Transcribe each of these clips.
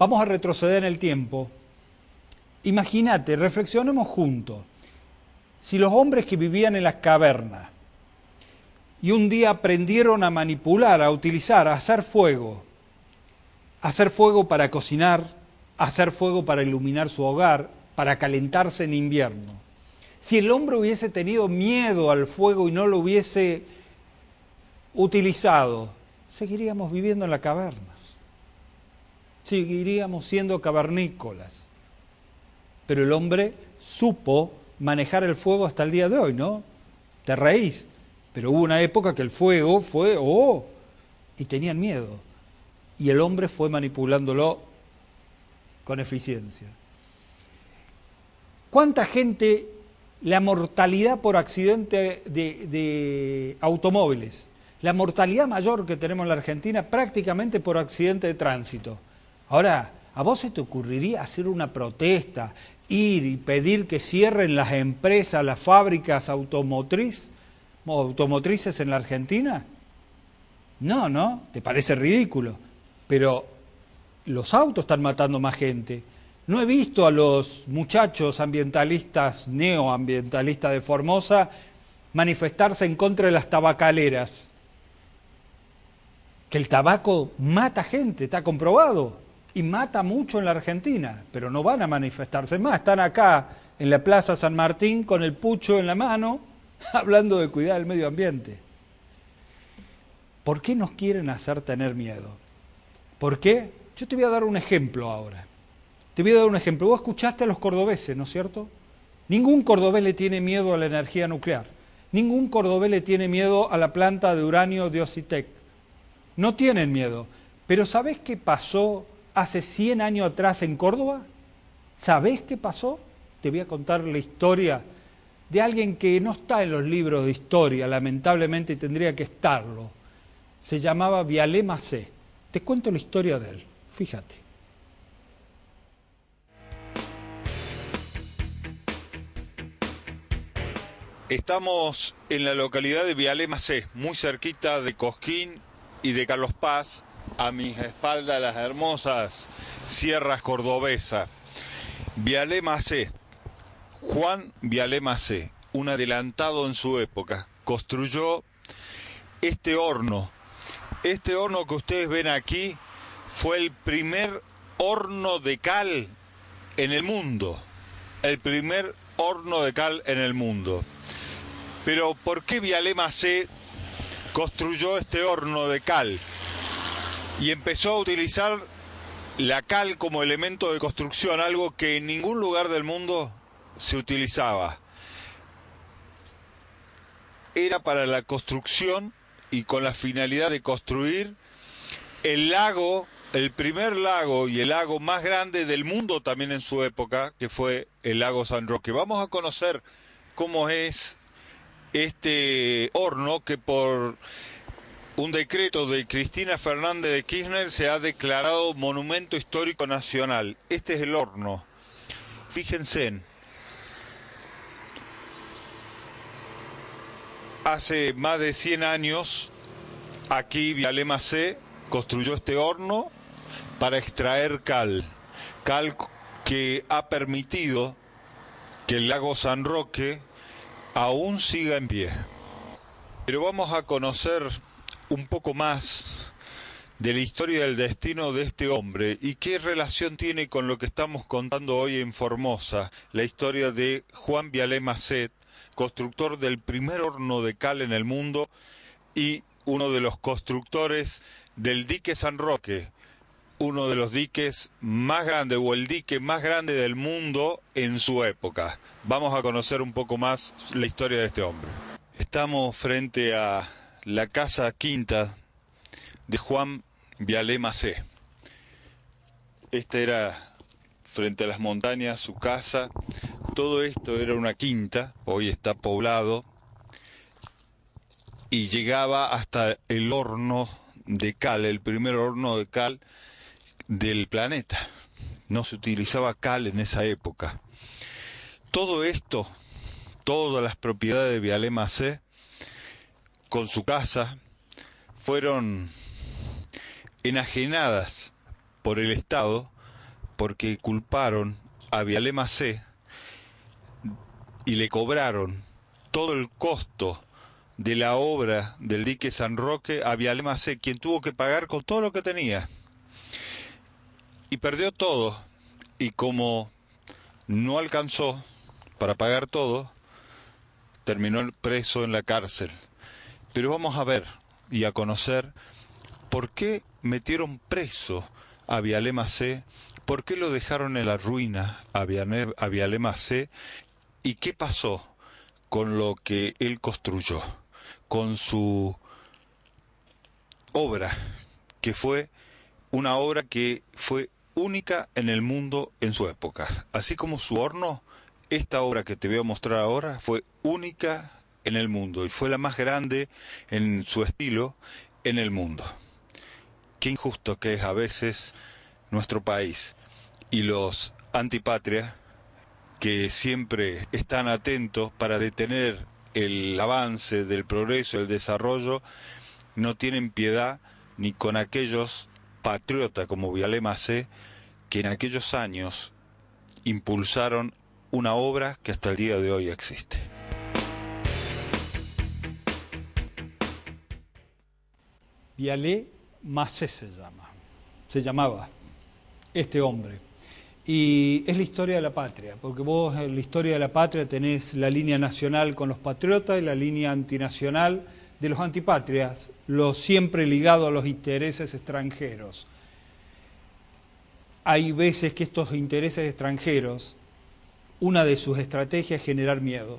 Vamos a retroceder en el tiempo. Imagínate, reflexionemos juntos. Si los hombres que vivían en las cavernas y un día aprendieron a manipular, a utilizar, a hacer fuego, hacer fuego para cocinar, hacer fuego para iluminar su hogar, para calentarse en invierno. Si el hombre hubiese tenido miedo al fuego y no lo hubiese utilizado, seguiríamos viviendo en la caverna seguiríamos siendo cavernícolas. Pero el hombre supo manejar el fuego hasta el día de hoy, ¿no? Te reís, pero hubo una época que el fuego fue, oh, y tenían miedo. Y el hombre fue manipulándolo con eficiencia. ¿Cuánta gente la mortalidad por accidente de, de, automóviles, la mortalidad mayor que tenemos en la Argentina prácticamente por accidente de tránsito? Ahora, ¿a vos se te ocurriría hacer una protesta, ir y pedir que cierren las empresas, las fábricas automotrices en la Argentina? No, no, te parece ridículo, pero los autos están matando más gente. No he visto a los muchachos ambientalistas, neoambientalistas de Formosa, manifestarse en contra de las tabacaleras. Que el tabaco mata gente, está comprobado y mata mucho en la Argentina, pero no van a manifestarse más. Están acá en la Plaza San Martín con el pucho en la mano, hablando de cuidar el medio ambiente. ¿Por qué nos quieren hacer tener miedo? ¿Por qué? Yo te voy a dar un ejemplo ahora. Te voy a dar un ejemplo. Vos escuchaste a los cordobeses, ¿no es cierto? Ningún cordobés le tiene miedo a la energía nuclear. Ningún cordobés le tiene miedo a la planta de uranio de Ocitec. No tienen miedo. Pero ¿sabés qué pasó hace 100 años atrás en Córdoba? ¿Sabés qué pasó? Te voy a contar la historia de alguien que no está en los libros de historia, lamentablemente tendría que estarlo. Se llamaba Vialé Macé. Te cuento la historia de él, fíjate. Estamos en la localidad de Vialé Macé, muy cerquita de Cosquín y de Carlos Paz, a mis espaldas las hermosas sierras cordobesas. Vialé Macé, Juan Vialé Macé, un adelantado en su época, construyó este horno. Este horno que ustedes ven aquí fue el primer horno de cal en el mundo. El primer horno de cal en el mundo. Pero ¿por qué Vialé Macé construyó este horno de cal? y empezó a utilizar la cal como elemento de construcción, algo que en ningún lugar del mundo se utilizaba. Era para la construcción y con la finalidad de construir el lago, el primer lago y el lago más grande del mundo también en su época, que fue el lago San Roque. Vamos a conocer cómo es este horno que por un decreto de Cristina Fernández de Kirchner se ha declarado Monumento Histórico Nacional. Este es el horno. Fíjense. Hace más de 100 años, aquí Vialema C construyó este horno para extraer cal. Cal que ha permitido que el lago San Roque aún siga en pie. Pero vamos a conocer un poco más de la historia del destino de este hombre y qué relación tiene con lo que estamos contando hoy en Formosa, la historia de Juan Vialé Macet, constructor del primer horno de cal en el mundo y uno de los constructores del dique San Roque, uno de los diques más grandes o el dique más grande del mundo en su época. Vamos a conocer un poco más la historia de este hombre. Estamos frente a la Casa Quinta de Juan Vialé Macé. Esta era frente a las montañas, su casa. Todo esto era una quinta, hoy está poblado, y llegaba hasta el horno de cal, el primer horno de cal del planeta. No se utilizaba cal en esa época. Todo esto, todas las propiedades de Vialé Macé, con su casa fueron enajenadas por el Estado porque culparon a Vialema C y le cobraron todo el costo de la obra del dique San Roque a Vialema C, quien tuvo que pagar con todo lo que tenía. Y perdió todo. Y como no alcanzó para pagar todo, terminó preso en la cárcel. Pero vamos a ver y a conocer por qué metieron preso a Vialema C, por qué lo dejaron en la ruina a Vialema C y qué pasó con lo que él construyó, con su obra, que fue una obra que fue única en el mundo en su época. Así como su horno, esta obra que te voy a mostrar ahora fue única en el mundo y fue la más grande en su estilo en el mundo. Qué injusto que es a veces nuestro país y los antipatrias que siempre están atentos para detener el avance del progreso, el desarrollo, no tienen piedad ni con aquellos patriotas como Vialemace que en aquellos años impulsaron una obra que hasta el día de hoy existe. Pialé Massé se llama, se llamaba este hombre. Y es la historia de la patria, porque vos en la historia de la patria tenés la línea nacional con los patriotas y la línea antinacional de los antipatrias, lo siempre ligado a los intereses extranjeros. Hay veces que estos intereses extranjeros, una de sus estrategias es generar miedo.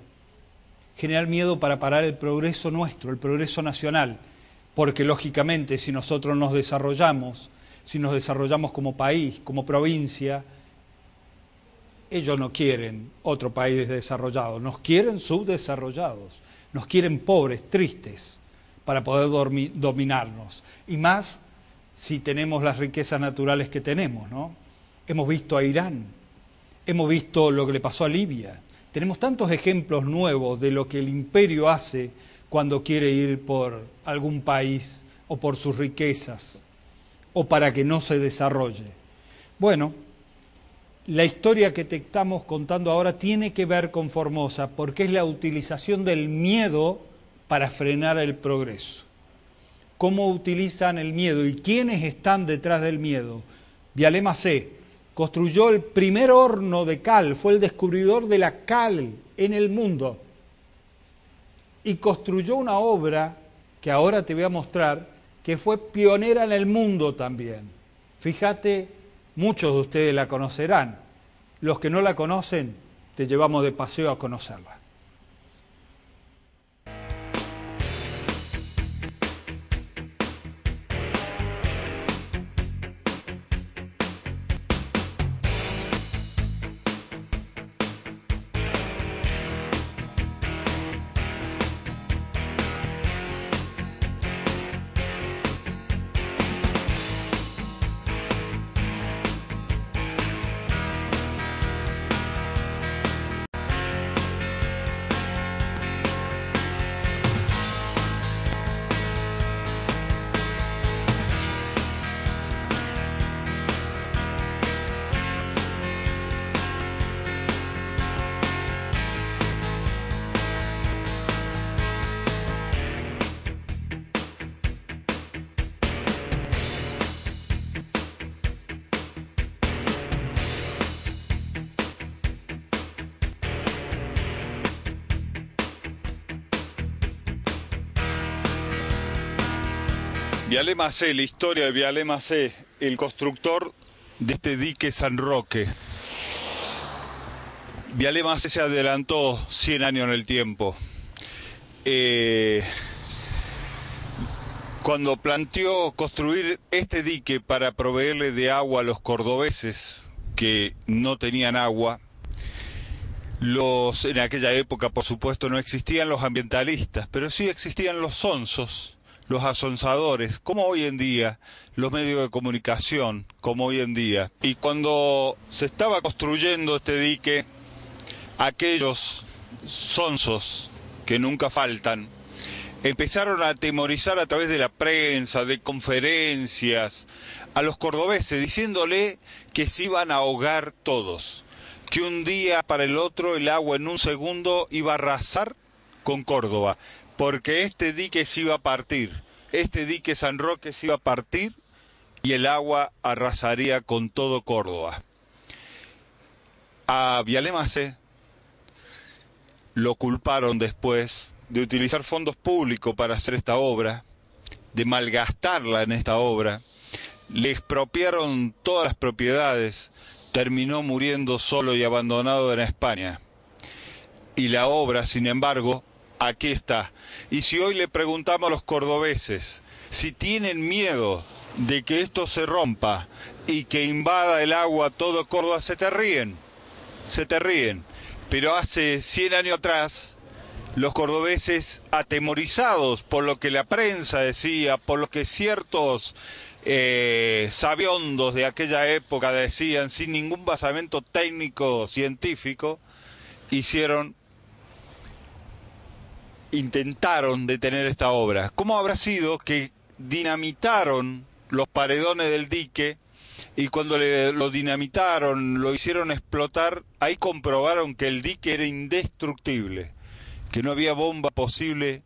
Generar miedo para parar el progreso nuestro, el progreso nacional porque lógicamente si nosotros nos desarrollamos, si nos desarrollamos como país, como provincia, ellos no quieren otro país desarrollado, nos quieren subdesarrollados, nos quieren pobres, tristes, para poder dominarnos. Y más si tenemos las riquezas naturales que tenemos, ¿no? Hemos visto a Irán, hemos visto lo que le pasó a Libia. Tenemos tantos ejemplos nuevos de lo que el imperio hace cuando quiere ir por algún país o por sus riquezas o para que no se desarrolle. Bueno, la historia que te estamos contando ahora tiene que ver con Formosa porque es la utilización del miedo para frenar el progreso. ¿Cómo utilizan el miedo y quiénes están detrás del miedo? Vialema C. Construyó el primer horno de cal, fue el descubridor de la cal en el mundo y construyó una obra que ahora te voy a mostrar, que fue pionera en el mundo también. Fíjate, muchos de ustedes la conocerán. Los que no la conocen, te llevamos de paseo a conocerla. Viale la historia de Viale Macé, el constructor de este dique San Roque. Viale Macé se adelantó 100 años en el tiempo. Eh, cuando planteó construir este dique para proveerle de agua a los cordobeses que no tenían agua, los, en aquella época por supuesto no existían los ambientalistas, pero sí existían los sonsos los asonsadores, como hoy en día, los medios de comunicación, como hoy en día. Y cuando se estaba construyendo este dique, aquellos sonsos que nunca faltan, empezaron a atemorizar a través de la prensa, de conferencias, a los cordobeses, diciéndole que se iban a ahogar todos, que un día para el otro el agua en un segundo iba a arrasar con Córdoba porque este dique se iba a partir, este dique San Roque se iba a partir y el agua arrasaría con todo Córdoba. A Vialemase lo culparon después de utilizar fondos públicos para hacer esta obra, de malgastarla en esta obra, le expropiaron todas las propiedades, terminó muriendo solo y abandonado en España. Y la obra, sin embargo, aquí está. Y si hoy le preguntamos a los cordobeses si tienen miedo de que esto se rompa y que invada el agua todo Córdoba, se te ríen, se te ríen. Pero hace 100 años atrás, los cordobeses atemorizados por lo que la prensa decía, por lo que ciertos eh, sabiondos de aquella época decían, sin ningún basamento técnico científico, hicieron intentaron detener esta obra? ¿Cómo habrá sido que dinamitaron los paredones del dique y cuando lo dinamitaron, lo hicieron explotar, ahí comprobaron que el dique era indestructible, que no había bomba posible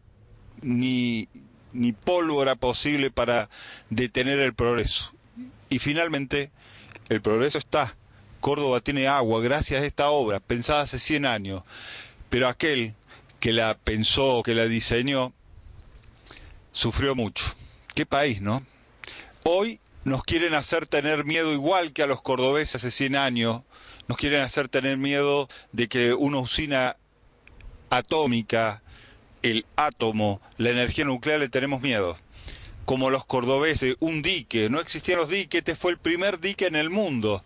ni, ni pólvora posible para detener el progreso. Y finalmente, el progreso está. Córdoba tiene agua gracias a esta obra, pensada hace 100 años. Pero aquel que la pensó, que la diseñó, sufrió mucho. Qué país, ¿no? Hoy nos quieren hacer tener miedo igual que a los cordobeses hace 100 años, nos quieren hacer tener miedo de que una usina atómica, el átomo, la energía nuclear le tenemos miedo. Como los cordobeses, un dique, no existían los diques, este fue el primer dique en el mundo.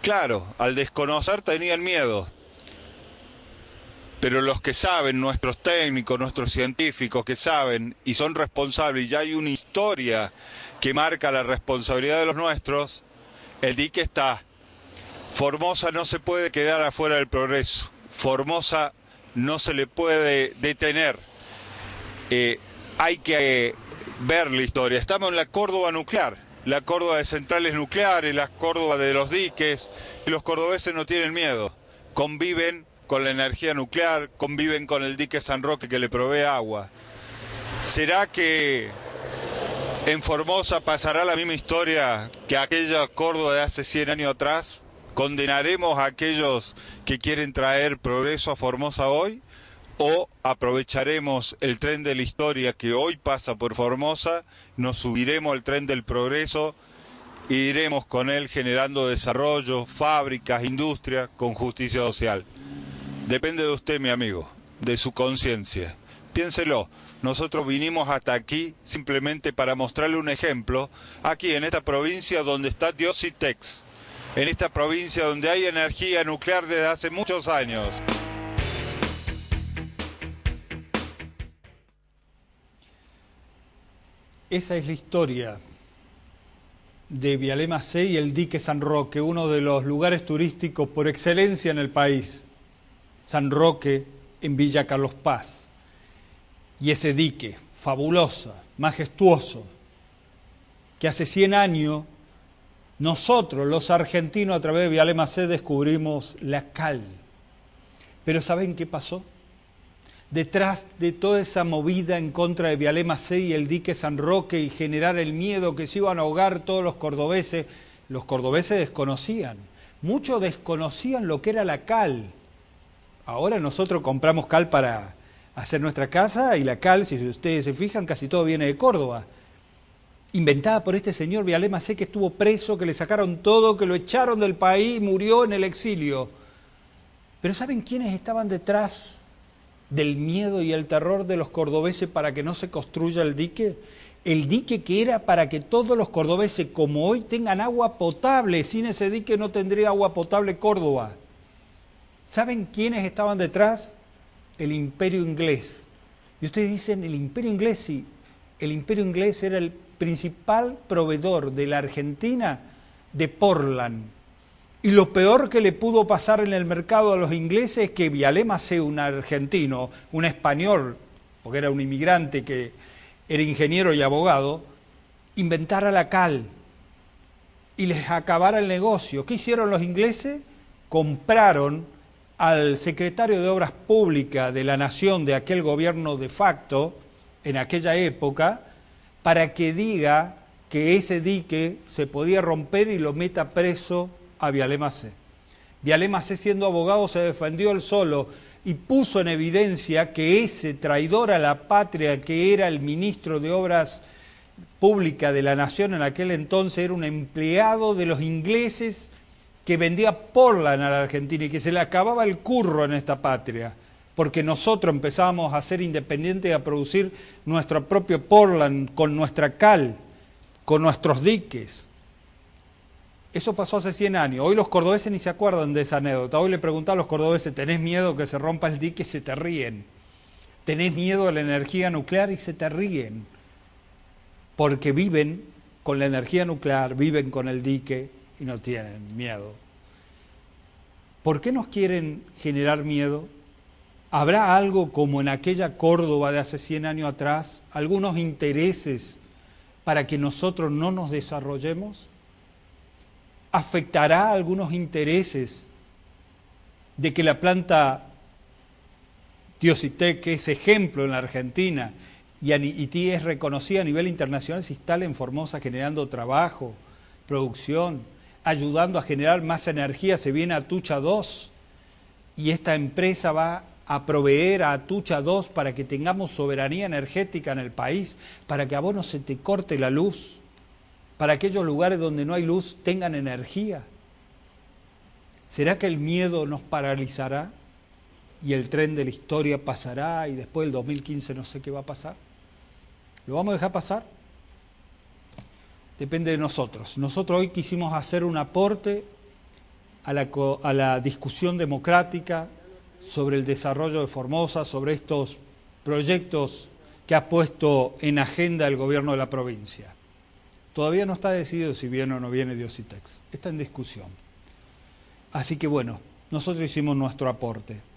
Claro, al desconocer tenían miedo pero los que saben, nuestros técnicos, nuestros científicos que saben y son responsables, y ya hay una historia que marca la responsabilidad de los nuestros, el dique está. Formosa no se puede quedar afuera del progreso, Formosa no se le puede detener. Eh, hay que eh, ver la historia. Estamos en la Córdoba nuclear, la Córdoba de centrales nucleares, la Córdoba de los diques, y los cordobeses no tienen miedo, conviven con la energía nuclear, conviven con el dique San Roque que le provee agua. ¿Será que en Formosa pasará la misma historia que aquella Córdoba de hace 100 años atrás? ¿Condenaremos a aquellos que quieren traer progreso a Formosa hoy? ¿O aprovecharemos el tren de la historia que hoy pasa por Formosa, nos subiremos al tren del progreso e iremos con él generando desarrollo, fábricas, industria, con justicia social? Depende de usted, mi amigo, de su conciencia. Piénselo, nosotros vinimos hasta aquí simplemente para mostrarle un ejemplo, aquí en esta provincia donde está Diositex, en esta provincia donde hay energía nuclear desde hace muchos años. Esa es la historia de Vialema C y el dique San Roque, uno de los lugares turísticos por excelencia en el país. San Roque en Villa Carlos Paz. Y ese dique, fabuloso, majestuoso, que hace 100 años nosotros, los argentinos, a través de C descubrimos la cal. Pero ¿saben qué pasó? Detrás de toda esa movida en contra de Vialemacé y el dique San Roque y generar el miedo que se iban a ahogar todos los cordobeses, los cordobeses desconocían. Muchos desconocían lo que era la cal Ahora nosotros compramos cal para hacer nuestra casa y la cal, si ustedes se fijan, casi todo viene de Córdoba. Inventada por este señor Vialema, sé que estuvo preso, que le sacaron todo, que lo echaron del país, murió en el exilio. Pero ¿saben quiénes estaban detrás del miedo y el terror de los cordobeses para que no se construya el dique? El dique que era para que todos los cordobeses, como hoy, tengan agua potable. Sin ese dique no tendría agua potable Córdoba. ¿Saben quiénes estaban detrás? El imperio inglés. Y ustedes dicen, el imperio inglés, sí. El imperio inglés era el principal proveedor de la Argentina de Portland. Y lo peor que le pudo pasar en el mercado a los ingleses es que Vialema sea un argentino, un español, porque era un inmigrante que era ingeniero y abogado, inventara la cal y les acabara el negocio. ¿Qué hicieron los ingleses? Compraron al secretario de Obras Públicas de la Nación de aquel gobierno de facto, en aquella época, para que diga que ese dique se podía romper y lo meta preso a Vialemacé. Vialemacé, siendo abogado, se defendió él solo y puso en evidencia que ese traidor a la patria que era el ministro de Obras Públicas de la Nación en aquel entonces era un empleado de los ingleses que vendía Portland a la Argentina y que se le acababa el curro en esta patria, porque nosotros empezamos a ser independientes y a producir nuestro propio porlan con nuestra cal, con nuestros diques. Eso pasó hace 100 años. Hoy los cordobeses ni se acuerdan de esa anécdota. Hoy le preguntan a los cordobeses, ¿tenés miedo que se rompa el dique? Se te ríen. ¿Tenés miedo a la energía nuclear? Y se te ríen. Porque viven con la energía nuclear, viven con el dique, y no tienen miedo. ¿Por qué nos quieren generar miedo? ¿Habrá algo como en aquella Córdoba de hace 100 años atrás, algunos intereses para que nosotros no nos desarrollemos? ¿Afectará algunos intereses de que la planta Diositec, que es ejemplo en la Argentina, y, es reconocida a nivel internacional, se instale en Formosa generando trabajo, producción? ayudando a generar más energía, se viene Atucha 2 y esta empresa va a proveer a Atucha 2 para que tengamos soberanía energética en el país, para que a vos no se te corte la luz, para que aquellos lugares donde no hay luz tengan energía. ¿Será que el miedo nos paralizará y el tren de la historia pasará y después del 2015 no sé qué va a pasar? ¿Lo vamos a dejar pasar? depende de nosotros. Nosotros hoy quisimos hacer un aporte a la, discusión democrática sobre el desarrollo de Formosa, sobre estos proyectos que ha puesto en agenda el gobierno de la provincia. Todavía no está decidido si viene o no viene Diositex, está en discusión. Así que bueno, nosotros hicimos nuestro aporte.